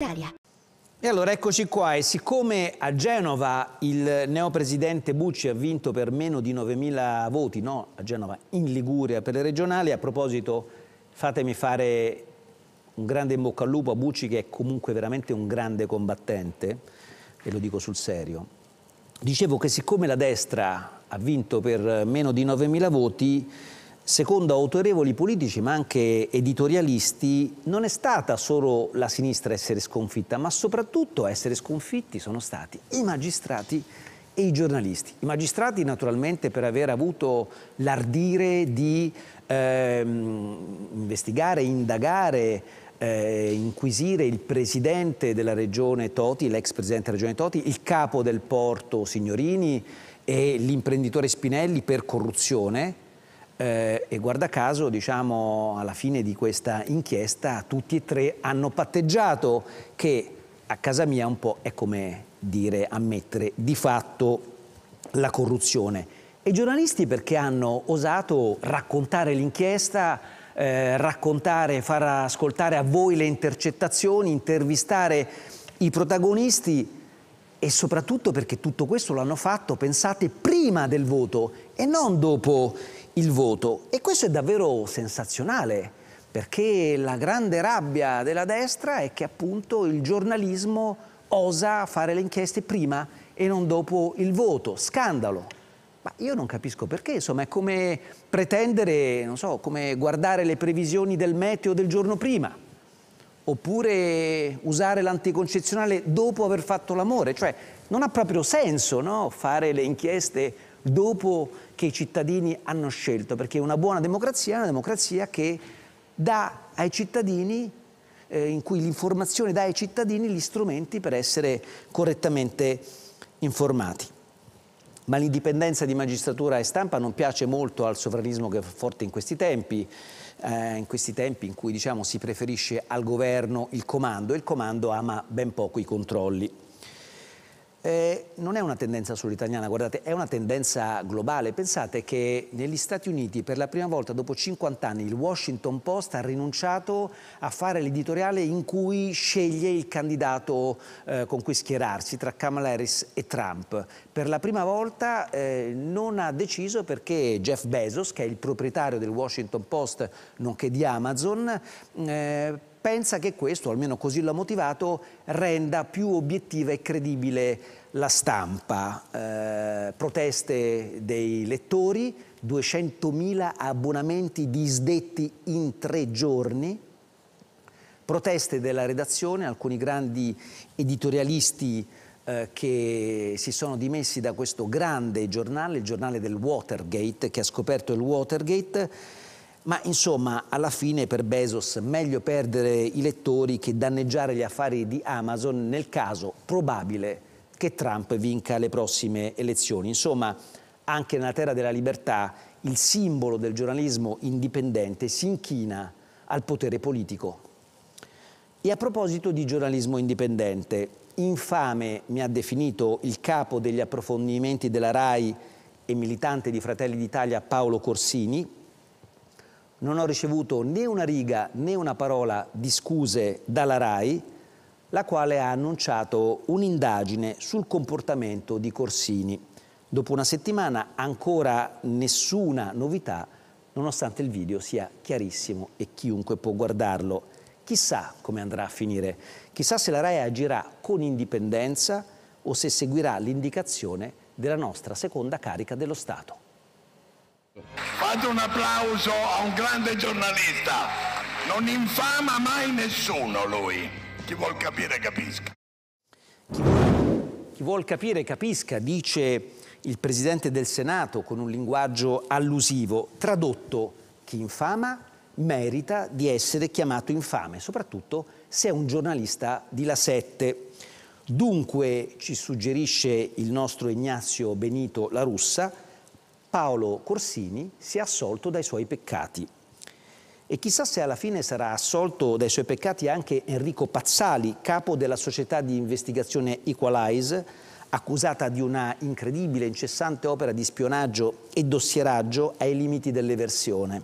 Italia. E allora eccoci qua e siccome a Genova il neopresidente Bucci ha vinto per meno di 9.000 voti, no, a Genova in Liguria per le regionali, a proposito fatemi fare un grande in bocca al lupo a Bucci che è comunque veramente un grande combattente e lo dico sul serio. Dicevo che siccome la destra ha vinto per meno di 9.000 voti, secondo autorevoli politici ma anche editorialisti, non è stata solo la sinistra a essere sconfitta, ma soprattutto a essere sconfitti sono stati i magistrati e i giornalisti. I magistrati naturalmente per aver avuto l'ardire di ehm, investigare, indagare, eh, inquisire il presidente della regione Toti, l'ex presidente della regione Toti, il capo del porto Signorini e l'imprenditore Spinelli per corruzione eh, e guarda caso, diciamo, alla fine di questa inchiesta tutti e tre hanno patteggiato che a casa mia un po' è come dire, ammettere di fatto la corruzione. E i giornalisti perché hanno osato raccontare l'inchiesta, eh, raccontare, far ascoltare a voi le intercettazioni, intervistare i protagonisti e soprattutto perché tutto questo l'hanno fatto, pensate, prima del voto e non dopo il voto. E questo è davvero sensazionale, perché la grande rabbia della destra è che appunto il giornalismo osa fare le inchieste prima e non dopo il voto. Scandalo. Ma io non capisco perché, insomma, è come pretendere, non so, come guardare le previsioni del meteo del giorno prima, oppure usare l'anticoncezionale dopo aver fatto l'amore, cioè non ha proprio senso no? fare le inchieste dopo che i cittadini hanno scelto, perché una buona democrazia è una democrazia che dà ai cittadini, eh, in cui l'informazione dà ai cittadini gli strumenti per essere correttamente informati. Ma l'indipendenza di magistratura e stampa non piace molto al sovranismo che è forte in questi tempi, eh, in questi tempi in cui diciamo, si preferisce al governo il comando e il comando ama ben poco i controlli eh, non è una tendenza solo italiana, guardate, è una tendenza globale. Pensate che negli Stati Uniti per la prima volta dopo 50 anni il Washington Post ha rinunciato a fare l'editoriale in cui sceglie il candidato eh, con cui schierarsi tra Kamala Harris e Trump. Per la prima volta eh, non ha deciso perché Jeff Bezos, che è il proprietario del Washington Post nonché di Amazon, eh, pensa che questo, almeno così l'ha motivato, renda più obiettiva e credibile la stampa, eh, proteste dei lettori, 200.000 abbonamenti disdetti in tre giorni, proteste della redazione, alcuni grandi editorialisti eh, che si sono dimessi da questo grande giornale, il giornale del Watergate, che ha scoperto il Watergate, ma insomma alla fine per Bezos meglio perdere i lettori che danneggiare gli affari di Amazon nel caso probabile che Trump vinca le prossime elezioni. Insomma, anche nella terra della libertà il simbolo del giornalismo indipendente si inchina al potere politico. E a proposito di giornalismo indipendente, infame mi ha definito il capo degli approfondimenti della RAI e militante di Fratelli d'Italia Paolo Corsini, non ho ricevuto né una riga né una parola di scuse dalla RAI, la quale ha annunciato un'indagine sul comportamento di Corsini. Dopo una settimana ancora nessuna novità, nonostante il video sia chiarissimo e chiunque può guardarlo. Chissà come andrà a finire, chissà se la RAE agirà con indipendenza o se seguirà l'indicazione della nostra seconda carica dello Stato. Fate un applauso a un grande giornalista, non infama mai nessuno lui. Chi vuol capire capisca. Chi vuol, chi vuol capire capisca, dice il Presidente del Senato con un linguaggio allusivo. Tradotto, chi infama merita di essere chiamato infame, soprattutto se è un giornalista di La Sette. Dunque, ci suggerisce il nostro Ignazio Benito La Russa, Paolo Corsini si è assolto dai suoi peccati e chissà se alla fine sarà assolto dai suoi peccati anche Enrico Pazzali, capo della società di investigazione Equalize, accusata di una incredibile, e incessante opera di spionaggio e dossieraggio ai limiti dell'eversione.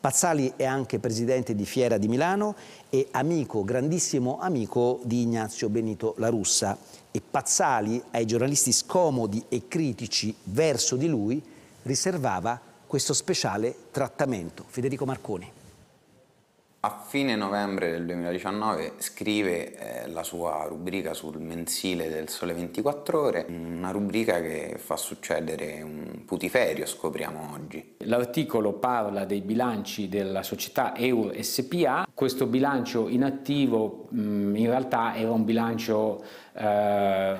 Pazzali è anche presidente di Fiera di Milano e amico, grandissimo amico di Ignazio Benito La Russa. E Pazzali, ai giornalisti scomodi e critici verso di lui, riservava questo speciale trattamento. Federico Marconi. A fine novembre del 2019 scrive eh, la sua rubrica sul mensile del Sole 24 Ore, una rubrica che fa succedere un putiferio, scopriamo oggi. L'articolo parla dei bilanci della società Euro SPA. Questo bilancio inattivo mh, mm, in realtà era un bilancio eh,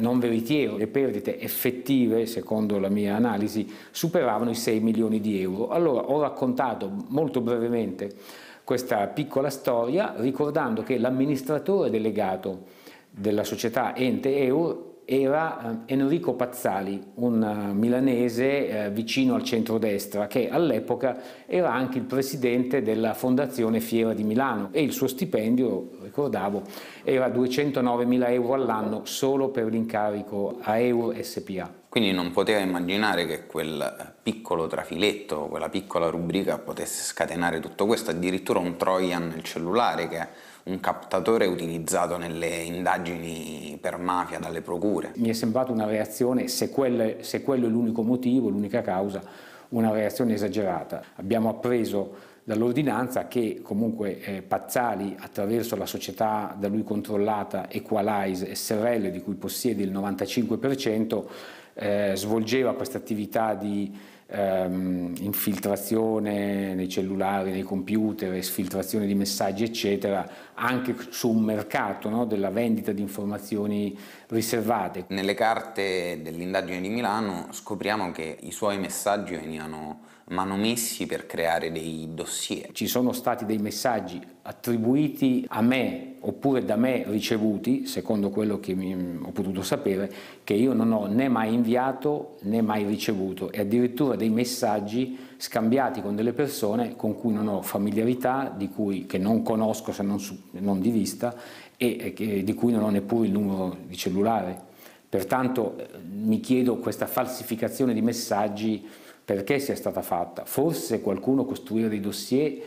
non veritiero. Le perdite effettive, secondo la mia analisi, superavano i 6 milioni di euro. Allora ho raccontato molto brevemente questa piccola storia ricordando che l'amministratore delegato della società Ente Eur era eh, Enrico Pazzali, un eh, milanese eh, vicino al centrodestra che all'epoca era anche il presidente della Fondazione Fiera di Milano e il suo stipendio, ricordavo, era 209.000 euro all'anno solo per l'incarico a Eur SPA. Quindi non poteva immaginare che quel piccolo trafiletto, quella piccola rubrica potesse scatenare tutto questo, addirittura un Trojan nel cellulare che è un captatore utilizzato nelle indagini per mafia dalle procure. Mi è sembrata una reazione, se, quel, se quello è l'unico motivo, l'unica causa, una reazione esagerata. Abbiamo appreso dall'ordinanza che comunque eh, Pazzali attraverso la società da lui controllata Equalize SRL di cui possiede il 95% eh, svolgeva questa attività di ehm, infiltrazione nei cellulari, nei computer, sfiltrazione di messaggi, eccetera, anche su un mercato no, della vendita di informazioni riservate. Nelle carte dell'indagine di Milano scopriamo che i suoi messaggi venivano manomessi per creare dei dossier. Ci sono stati dei messaggi attribuiti a me oppure da me ricevuti, secondo quello che ho potuto sapere, che io non ho né mai inviato né mai ricevuto e addirittura dei messaggi scambiati con delle persone con cui non ho familiarità, cui, che non conosco se non, su, non di vista e, e di cui non ho neppure il numero di cellulare. Pertanto eh, mi chiedo questa falsificazione di messaggi perché sia stata fatta. Forse qualcuno costruirà dei dossier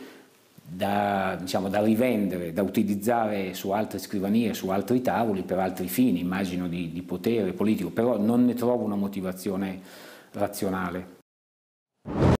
da, diciamo, da, rivendere, da utilizzare su altre scrivanie, su altri tavoli, per altri fini, immagino di, di potere politico, però non ne trovo una motivazione razionale.